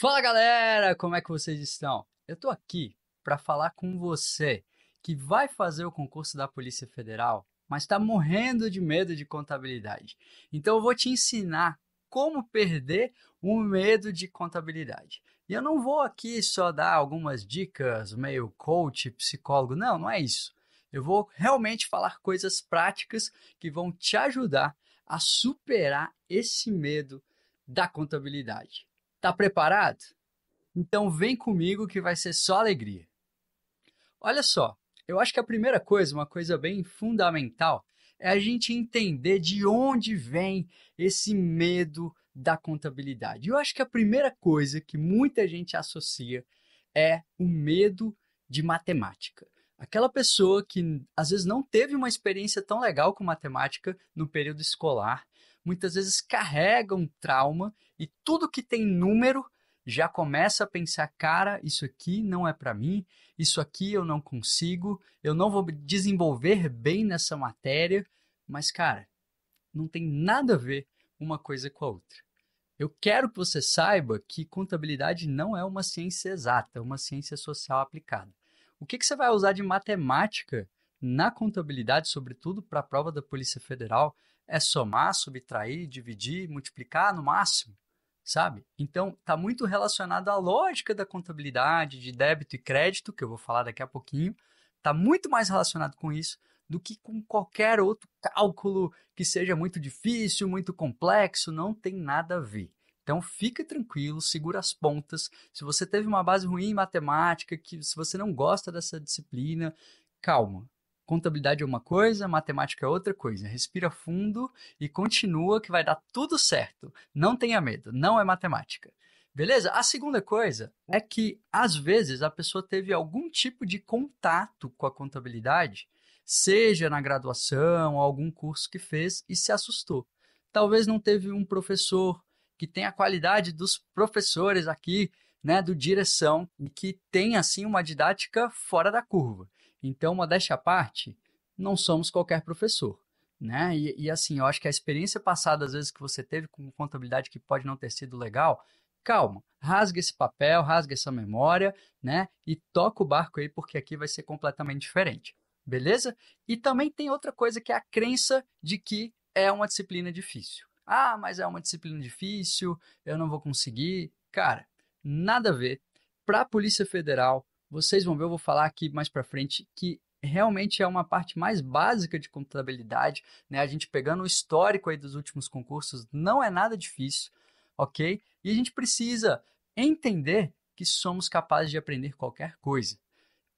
Fala galera, como é que vocês estão? Eu tô aqui para falar com você que vai fazer o concurso da Polícia Federal, mas está morrendo de medo de contabilidade. Então eu vou te ensinar como perder o medo de contabilidade. E eu não vou aqui só dar algumas dicas, meio coach, psicólogo, não, não é isso. Eu vou realmente falar coisas práticas que vão te ajudar a superar esse medo da contabilidade. Tá preparado? Então vem comigo que vai ser só alegria. Olha só, eu acho que a primeira coisa, uma coisa bem fundamental, é a gente entender de onde vem esse medo da contabilidade. Eu acho que a primeira coisa que muita gente associa é o medo de matemática. Aquela pessoa que às vezes não teve uma experiência tão legal com matemática no período escolar muitas vezes carregam trauma e tudo que tem número já começa a pensar, cara, isso aqui não é para mim, isso aqui eu não consigo, eu não vou desenvolver bem nessa matéria, mas cara, não tem nada a ver uma coisa com a outra. Eu quero que você saiba que contabilidade não é uma ciência exata, é uma ciência social aplicada. O que, que você vai usar de matemática na contabilidade, sobretudo para a prova da Polícia Federal, é somar, subtrair, dividir, multiplicar no máximo, sabe? Então, está muito relacionado à lógica da contabilidade, de débito e crédito, que eu vou falar daqui a pouquinho, está muito mais relacionado com isso do que com qualquer outro cálculo que seja muito difícil, muito complexo, não tem nada a ver. Então fica tranquilo, segura as pontas. Se você teve uma base ruim em matemática, que se você não gosta dessa disciplina, calma. Contabilidade é uma coisa, matemática é outra coisa. Respira fundo e continua que vai dar tudo certo. Não tenha medo, não é matemática. Beleza? A segunda coisa é que às vezes a pessoa teve algum tipo de contato com a contabilidade, seja na graduação, algum curso que fez e se assustou. Talvez não teve um professor que tenha a qualidade dos professores aqui, né, do direção, e que tenha assim uma didática fora da curva. Então, modéstia à parte, não somos qualquer professor. Né? E, e, assim, eu acho que a experiência passada, às vezes, que você teve com contabilidade que pode não ter sido legal, calma, rasga esse papel, rasga essa memória, né? E toca o barco aí, porque aqui vai ser completamente diferente, beleza? E também tem outra coisa que é a crença de que é uma disciplina difícil. Ah, mas é uma disciplina difícil, eu não vou conseguir. Cara, nada a ver. Para a Polícia Federal, vocês vão ver, eu vou falar aqui mais para frente que realmente é uma parte mais básica de contabilidade, né? A gente pegando o histórico aí dos últimos concursos, não é nada difícil, ok? E a gente precisa entender que somos capazes de aprender qualquer coisa.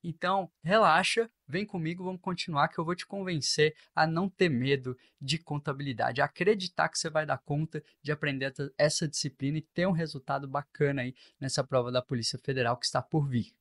Então, relaxa, vem comigo, vamos continuar que eu vou te convencer a não ter medo de contabilidade, a acreditar que você vai dar conta de aprender essa disciplina e ter um resultado bacana aí nessa prova da Polícia Federal que está por vir.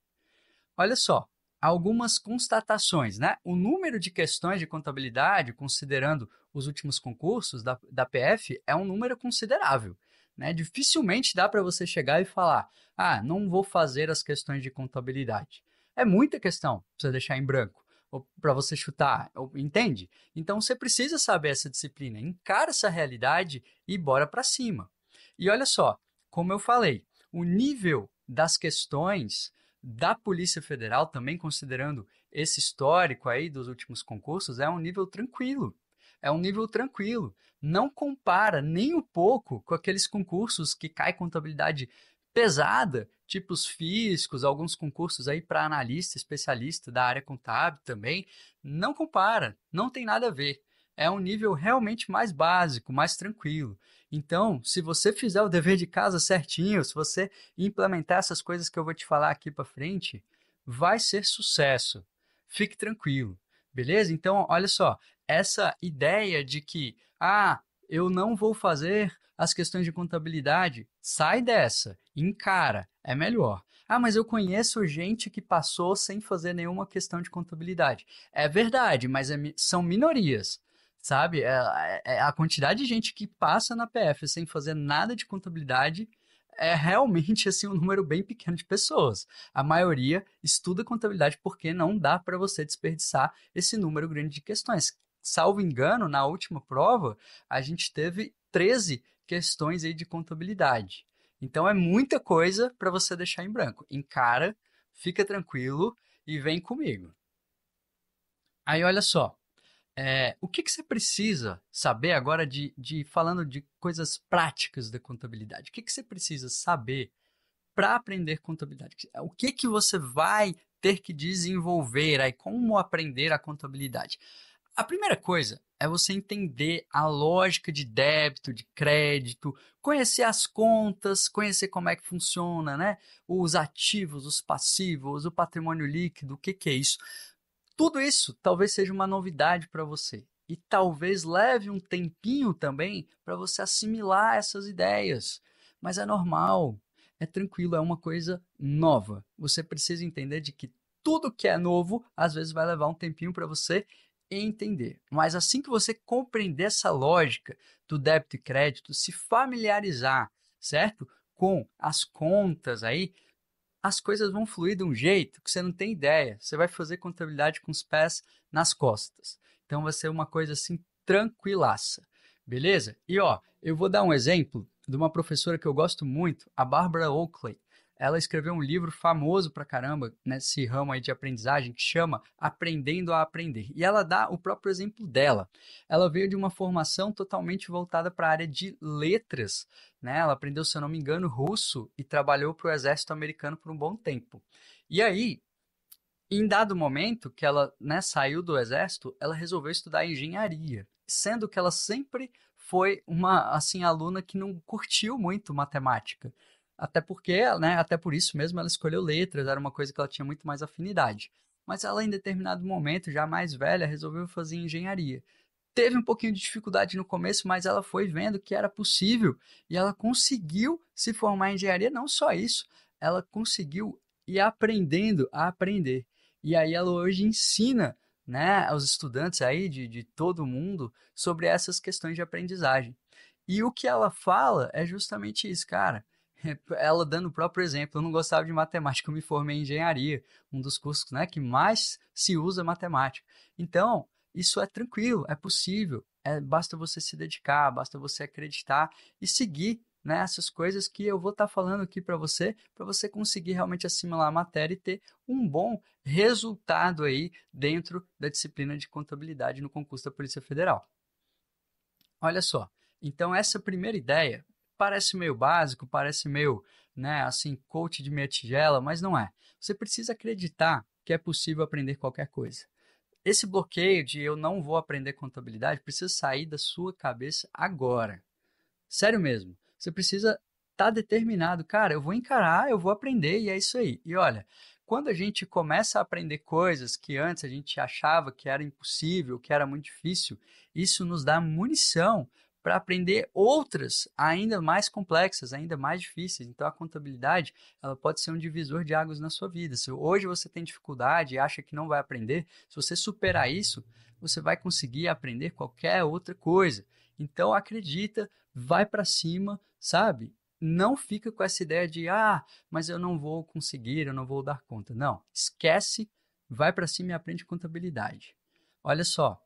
Olha só, algumas constatações, né? O número de questões de contabilidade, considerando os últimos concursos da, da PF, é um número considerável. Né? Dificilmente dá para você chegar e falar: ah, não vou fazer as questões de contabilidade. É muita questão para você deixar em branco, ou para você chutar, ou, entende? Então você precisa saber essa disciplina, encara essa realidade e bora para cima. E olha só, como eu falei, o nível das questões da Polícia Federal, também considerando esse histórico aí dos últimos concursos, é um nível tranquilo. É um nível tranquilo. Não compara nem um pouco com aqueles concursos que cai contabilidade pesada, tipos físicos, alguns concursos aí para analista, especialista da área contábil também. Não compara, não tem nada a ver é um nível realmente mais básico, mais tranquilo. Então, se você fizer o dever de casa certinho, se você implementar essas coisas que eu vou te falar aqui para frente, vai ser sucesso. Fique tranquilo, beleza? Então, olha só, essa ideia de que, ah, eu não vou fazer as questões de contabilidade, sai dessa, encara, é melhor. Ah, mas eu conheço gente que passou sem fazer nenhuma questão de contabilidade. É verdade, mas é, são minorias sabe? É, é, é, a quantidade de gente que passa na PF sem fazer nada de contabilidade é realmente assim um número bem pequeno de pessoas. A maioria estuda contabilidade porque não dá para você desperdiçar esse número grande de questões. Salvo engano, na última prova, a gente teve 13 questões aí de contabilidade. Então é muita coisa para você deixar em branco. Encara, fica tranquilo e vem comigo. Aí olha só, é, o que, que você precisa saber agora de, de falando de coisas práticas da contabilidade? O que, que você precisa saber para aprender contabilidade? O que que você vai ter que desenvolver aí? Como aprender a contabilidade? A primeira coisa é você entender a lógica de débito, de crédito, conhecer as contas, conhecer como é que funciona, né? Os ativos, os passivos, o patrimônio líquido, o que, que é isso? Tudo isso talvez seja uma novidade para você e talvez leve um tempinho também para você assimilar essas ideias, mas é normal, é tranquilo, é uma coisa nova. Você precisa entender de que tudo que é novo às vezes vai levar um tempinho para você entender. Mas assim que você compreender essa lógica do débito e crédito, se familiarizar, certo? Com as contas aí, as coisas vão fluir de um jeito que você não tem ideia. Você vai fazer contabilidade com os pés nas costas. Então vai ser uma coisa assim tranquilaça. Beleza? E ó, eu vou dar um exemplo de uma professora que eu gosto muito, a Bárbara Oakley ela escreveu um livro famoso pra caramba nesse ramo aí de aprendizagem que chama Aprendendo a Aprender. E ela dá o próprio exemplo dela. Ela veio de uma formação totalmente voltada para a área de letras, né? Ela aprendeu, se eu não me engano, russo e trabalhou para o exército americano por um bom tempo. E aí, em dado momento que ela né, saiu do exército, ela resolveu estudar engenharia, sendo que ela sempre foi uma assim aluna que não curtiu muito matemática. Até porque, né, até por isso mesmo ela escolheu letras, era uma coisa que ela tinha muito mais afinidade. Mas ela, em determinado momento, já mais velha, resolveu fazer engenharia. Teve um pouquinho de dificuldade no começo, mas ela foi vendo que era possível e ela conseguiu se formar em engenharia. Não só isso, ela conseguiu ir aprendendo a aprender. E aí ela hoje ensina né, aos estudantes aí de, de todo mundo sobre essas questões de aprendizagem. E o que ela fala é justamente isso, cara. ela dando o próprio exemplo, eu não gostava de matemática, eu me formei em engenharia, um dos cursos né, que mais se usa matemática. Então, isso é tranquilo, é possível, é, basta você se dedicar, basta você acreditar e seguir né, essas coisas que eu vou estar tá falando aqui para você, para você conseguir realmente assimilar a matéria e ter um bom resultado aí dentro da disciplina de contabilidade no concurso da Polícia Federal. Olha só, então essa primeira ideia parece meio básico, parece meio, né, assim, coach de minha tigela, mas não é. Você precisa acreditar que é possível aprender qualquer coisa. Esse bloqueio de eu não vou aprender contabilidade precisa sair da sua cabeça agora. Sério mesmo. Você precisa estar tá determinado, cara, eu vou encarar, eu vou aprender e é isso aí. E olha, quando a gente começa a aprender coisas que antes a gente achava que era impossível, que era muito difícil, isso nos dá munição para aprender outras ainda mais complexas, ainda mais difíceis. Então a contabilidade, ela pode ser um divisor de águas na sua vida. Se hoje você tem dificuldade e acha que não vai aprender, se você superar isso, você vai conseguir aprender qualquer outra coisa. Então acredita, vai para cima, sabe? Não fica com essa ideia de ah, mas eu não vou conseguir, eu não vou dar conta. Não, esquece, vai para cima e aprende contabilidade. Olha só.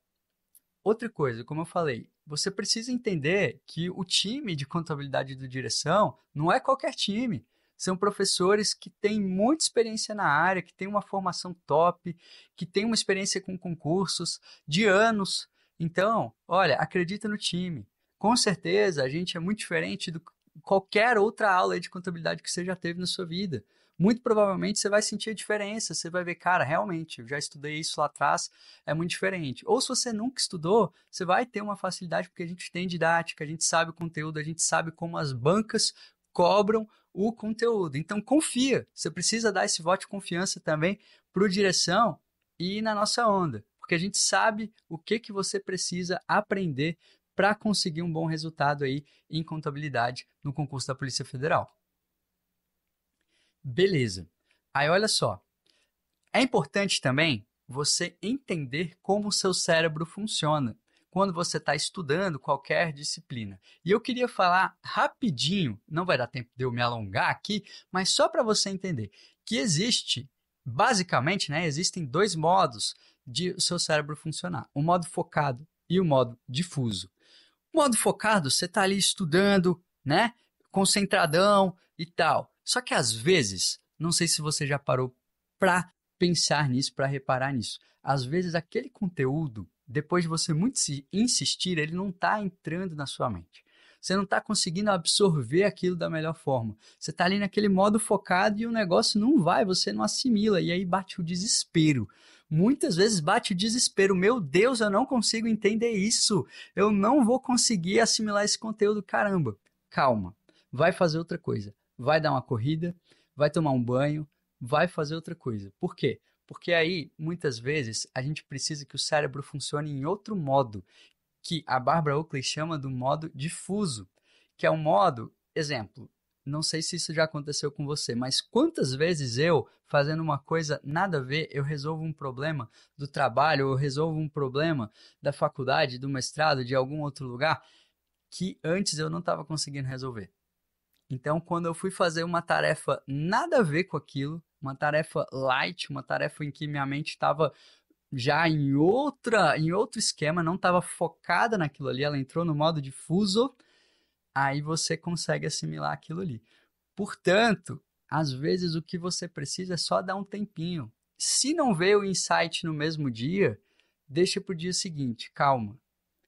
Outra coisa, como eu falei, você precisa entender que o time de contabilidade do direção não é qualquer time. São professores que têm muita experiência na área, que têm uma formação top, que têm uma experiência com concursos de anos. Então, olha, acredita no time. Com certeza, a gente é muito diferente do qualquer outra aula de contabilidade que você já teve na sua vida muito provavelmente você vai sentir a diferença, você vai ver, cara, realmente, eu já estudei isso lá atrás, é muito diferente. Ou se você nunca estudou, você vai ter uma facilidade, porque a gente tem didática, a gente sabe o conteúdo, a gente sabe como as bancas cobram o conteúdo. Então, confia, você precisa dar esse voto de confiança também para o direção e na nossa onda, porque a gente sabe o que, que você precisa aprender para conseguir um bom resultado aí em contabilidade no concurso da Polícia Federal. Beleza. Aí olha só. É importante também você entender como o seu cérebro funciona quando você está estudando qualquer disciplina. E eu queria falar rapidinho, não vai dar tempo de eu me alongar aqui, mas só para você entender que existe, basicamente, né, existem dois modos de o seu cérebro funcionar: o modo focado e o modo difuso. O modo focado, você está ali estudando, né, concentradão e tal. Só que às vezes, não sei se você já parou para pensar nisso, para reparar nisso. Às vezes aquele conteúdo, depois de você muito insistir, ele não está entrando na sua mente. Você não está conseguindo absorver aquilo da melhor forma. Você está ali naquele modo focado e o negócio não vai, você não assimila. E aí bate o desespero. Muitas vezes bate o desespero. Meu Deus, eu não consigo entender isso. Eu não vou conseguir assimilar esse conteúdo. Caramba, calma. Vai fazer outra coisa vai dar uma corrida, vai tomar um banho, vai fazer outra coisa. Por quê? Porque aí, muitas vezes, a gente precisa que o cérebro funcione em outro modo, que a Barbara Oakley chama do modo difuso, que é um modo, exemplo, não sei se isso já aconteceu com você, mas quantas vezes eu, fazendo uma coisa nada a ver, eu resolvo um problema do trabalho, eu resolvo um problema da faculdade, do mestrado, de algum outro lugar, que antes eu não estava conseguindo resolver. Então, quando eu fui fazer uma tarefa nada a ver com aquilo, uma tarefa light, uma tarefa em que minha mente estava já em outra, em outro esquema, não estava focada naquilo ali, ela entrou no modo difuso, aí você consegue assimilar aquilo ali. Portanto, às vezes o que você precisa é só dar um tempinho. Se não veio o insight no mesmo dia, deixa para o dia seguinte, calma,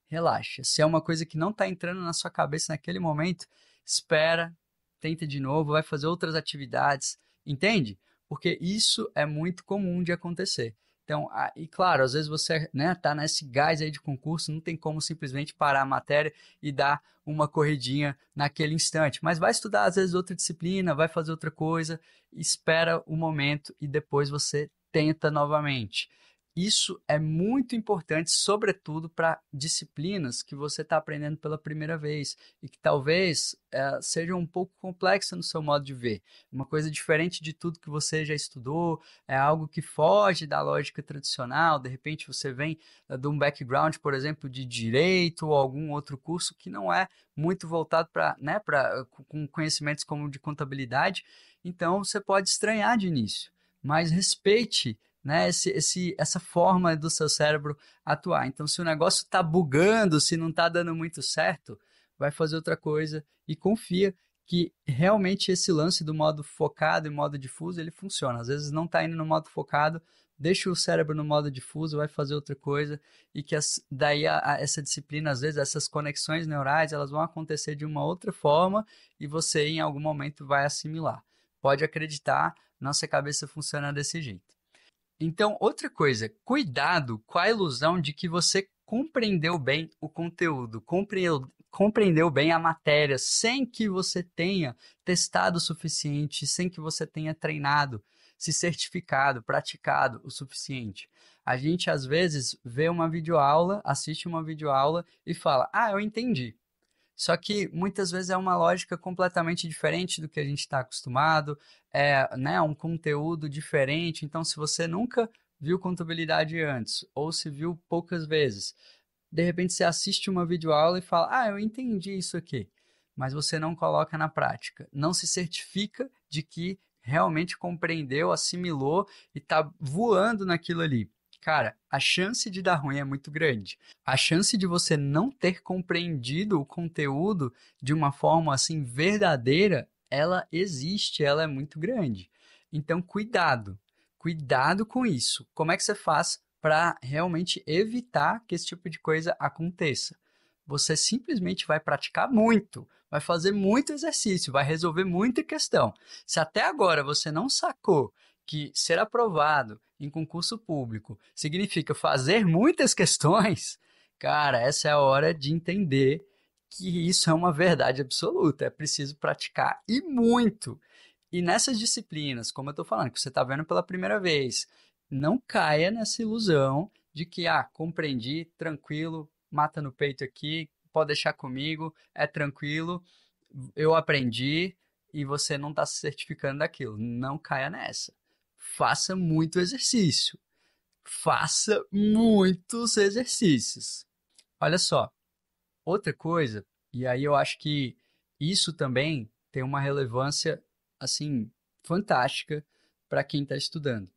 relaxa. Se é uma coisa que não está entrando na sua cabeça naquele momento, espera, tenta de novo, vai fazer outras atividades, entende? Porque isso é muito comum de acontecer. Então, e claro, às vezes você né, tá nesse gás aí de concurso, não tem como simplesmente parar a matéria e dar uma corridinha naquele instante. Mas vai estudar, às vezes, outra disciplina, vai fazer outra coisa, espera o momento e depois você tenta novamente. Isso é muito importante, sobretudo para disciplinas que você está aprendendo pela primeira vez e que talvez é, eh, sejam um pouco complexas no seu modo de ver. Uma coisa diferente de tudo que você já estudou, é algo que foge da lógica tradicional. De repente, você vem eh, de um background, por exemplo, de direito ou algum outro curso que não é muito voltado para né, eh, com conhecimentos como de contabilidade. Então, você pode estranhar de início mas respeite né? Esse, esse, essa forma do seu cérebro atuar. Então, se o negócio está bugando, se não está dando muito certo, vai fazer outra coisa e confia que realmente esse lance do modo focado e modo difuso ele funciona. Às vezes não está indo no modo focado, deixa o cérebro no modo difuso, vai fazer outra coisa e que as, daí a, a, essa disciplina, às vezes essas conexões neurais, elas vão acontecer de uma outra forma e você em algum momento vai assimilar. Pode acreditar, nossa cabeça funciona desse jeito. Então, outra coisa, cuidado com a ilusão de que você compreendeu bem o conteúdo, compreendeu, compreendeu bem a matéria, sem que você tenha testado o suficiente, sem que você tenha treinado, se certificado, praticado o suficiente. A gente às vezes vê uma videoaula, assiste uma videoaula e fala: "Ah, eu entendi". Só que muitas vezes é uma lógica completamente diferente do que a gente está acostumado, é né, um conteúdo diferente. Então, se você nunca viu contabilidade antes, ou se viu poucas vezes, de repente você assiste uma videoaula e fala: Ah, eu entendi isso aqui, mas você não coloca na prática, não se certifica de que realmente compreendeu, assimilou e está voando naquilo ali cara, a chance de dar ruim é muito grande. A chance de você não ter compreendido o conteúdo de uma forma assim verdadeira, ela existe, ela é muito grande. Então, cuidado, cuidado com isso. Como é que você faz para realmente evitar que esse tipo de coisa aconteça? Você simplesmente vai praticar muito, vai fazer muito exercício, vai resolver muita questão. Se até agora você não sacou que ser aprovado em concurso público significa fazer muitas questões, cara, essa é a hora de entender que isso é uma verdade absoluta. É preciso praticar e muito. E nessas disciplinas, como eu estou falando, que você está vendo pela primeira vez, não caia nessa ilusão de que, ah, compreendi, tranquilo, mata no peito aqui, pode deixar comigo, é tranquilo, eu aprendi e você não está se certificando daquilo. Não caia nessa faça muito exercício. Faça muitos exercícios. Olha só, outra coisa, e aí eu acho que isso também tem uma relevância assim fantástica para quem está estudando.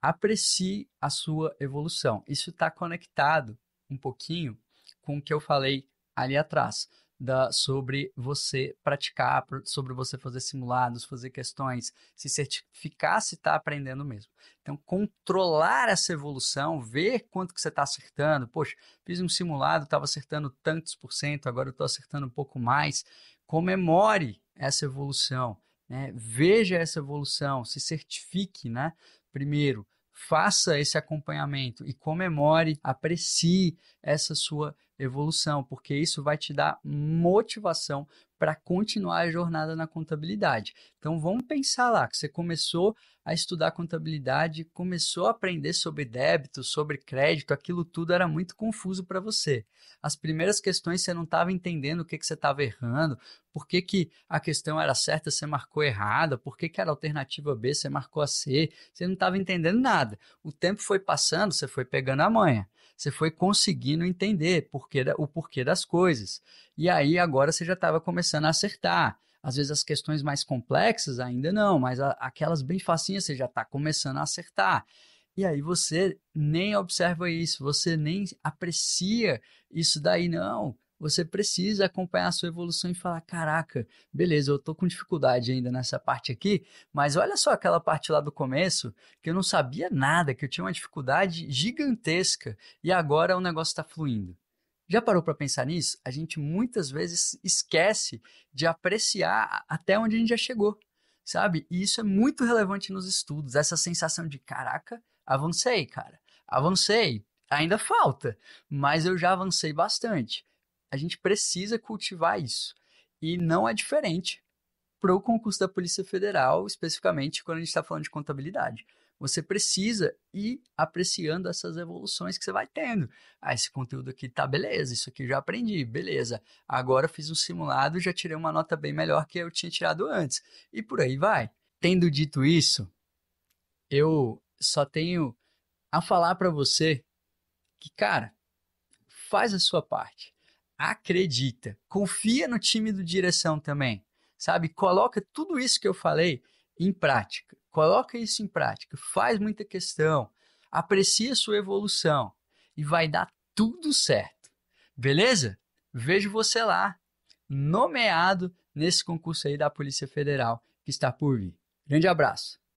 Aprecie a sua evolução. Isso está conectado um pouquinho com o que eu falei ali atrás da, sobre você praticar, sobre você fazer simulados, fazer questões, se certificar se está aprendendo mesmo. Então, controlar essa evolução, ver quanto que você está acertando. Poxa, fiz um simulado, estava acertando tantos por cento, agora estou acertando um pouco mais. Comemore essa evolução, né? veja essa evolução, se certifique, né? Primeiro, faça esse acompanhamento e comemore, aprecie essa sua evolução, porque isso vai te dar motivação para continuar a jornada na contabilidade. Então vamos pensar lá que você começou a estudar contabilidade, começou a aprender sobre débito, sobre crédito, aquilo tudo era muito confuso para você. As primeiras questões você não estava entendendo o que, que você estava errando, por que, que a questão era certa, você marcou errada, por que, que era alternativa B, você marcou a C, você não estava entendendo nada. O tempo foi passando, você foi pegando a manha você foi conseguindo entender porquê da, o porquê das coisas. E aí agora você já estava começando a acertar. Às vezes as questões mais complexas ainda não, mas a, aquelas bem facinhas você já está começando a acertar. E aí você nem observa isso, você nem aprecia isso daí, não você precisa acompanhar a sua evolução e falar: caraca, beleza, eu tô com dificuldade ainda nessa parte aqui, mas olha só aquela parte lá do começo que eu não sabia nada, que eu tinha uma dificuldade gigantesca e agora o negócio está fluindo. Já parou para pensar nisso? A gente muitas vezes esquece de apreciar até onde a gente já chegou, sabe? E isso é muito relevante nos estudos, essa sensação de caraca, avancei, cara, avancei, ainda falta, mas eu já avancei bastante. A gente precisa cultivar isso. E não é diferente para o concurso da Polícia Federal, especificamente quando a gente está falando de contabilidade. Você precisa ir apreciando essas evoluções que você vai tendo. Ah, esse conteúdo aqui tá beleza, isso aqui já aprendi, beleza. Agora fiz um simulado, já tirei uma nota bem melhor que eu tinha tirado antes. E por aí vai. Tendo dito isso, eu só tenho a falar para você que, cara, faz a sua parte acredita. Confia no time do direção também, sabe? Coloca tudo isso que eu falei em prática. Coloca isso em prática, faz muita questão, aprecia sua evolução e vai dar tudo certo. Beleza? Vejo você lá, nomeado nesse concurso aí da Polícia Federal que está por vir. Grande abraço.